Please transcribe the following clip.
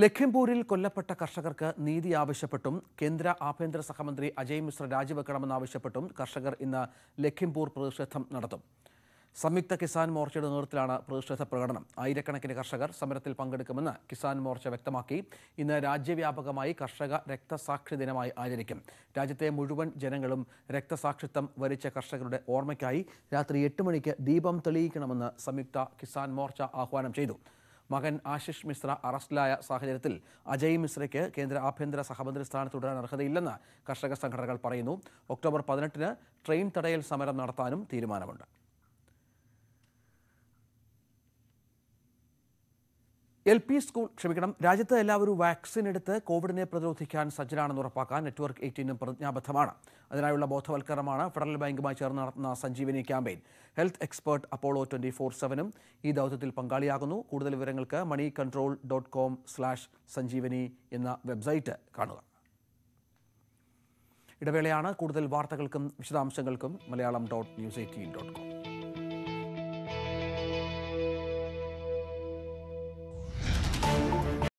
ലഖിംപൂരിൽ കൊല്ലപ്പെട്ട കർഷകർക്ക് നീതി ആവശ്യപ്പെട്ടും കേന്ദ്ര ആഭ്യന്തര സഹമന്ത്രി അജയ് മിശ്ര രാജിവെക്കണമെന്നാവശ്യപ്പെട്ടും കർഷകർ ഇന്ന് ലഖിംപൂർ പ്രതിഷേധം നടത്തും സംയുക്ത കിസാൻ മോർച്ചയുടെ നേതൃത്വത്തിലാണ് പ്രതിഷേധ പ്രകടനം ആയിരക്കണക്കിന് കർഷകർ സമരത്തിൽ പങ്കെടുക്കുമെന്ന് കിസാൻ മോർച്ച വ്യക്തമാക്കി ഇന്ന് രാജ്യവ്യാപകമായി കർഷക രക്തസാക്ഷി ദിനമായി ആചരിക്കും രാജ്യത്തെ മുഴുവൻ ജനങ്ങളും രക്തസാക്ഷിത്വം വരിച്ച കർഷകരുടെ ഓർമ്മയ്ക്കായി രാത്രി എട്ട് മണിക്ക് ദീപം തെളിയിക്കണമെന്ന് സംയുക്ത കിസാൻ മോർച്ച ആഹ്വാനം ചെയ്തു മകൻ ആശിഷ് മിശ്ര അറസ്റ്റിലായ സാഹചര്യത്തിൽ അജയ് മിശ്രയ്ക്ക് കേന്ദ്ര ആഭ്യന്തര സഹമന്ത്രി സ്ഥാനം തുടരാൻ അർഹതയില്ലെന്ന് കർഷക സംഘടനകൾ പറയുന്നു ഒക്ടോബർ പതിനെട്ടിന് ട്രെയിൻ തടയൽ സമരം നടത്താനും തീരുമാനമുണ്ട് എൽ പി സ്കൂൾ ക്ഷമിക്കണം രാജ്യത്ത് എല്ലാവരും വാക്സിൻ എടുത്ത് കോവിഡിനെ പ്രതിരോധിക്കാൻ സജ്ജരാണെന്ന് ഉറപ്പാക്കാൻ നെറ്റ്വർക്ക് എയ്റ്റീനും പ്രതിജ്ഞാബദ്ധമാണ് അതിനായുള്ള ബോധവൽക്കരണമാണ് ഫെഡറൽ ബാങ്കുമായി ചേർന്ന് നടത്തുന്ന Sanjeevani campaign health expert Apollo twenty four സെവനും ഈ ദൗത്യത്തിൽ പങ്കാളിയാകുന്നു കൂടുതൽ വിവരങ്ങൾക്ക് money control dot com slash Sanjeevani എന്ന വെബ്സൈറ്റ് കാണുക ഇടവേളയാണ് കൂടുതൽ വാർത്തകൾക്കും വിശദാംശങ്ങൾക്കും Malayalam dot news eighteen dot com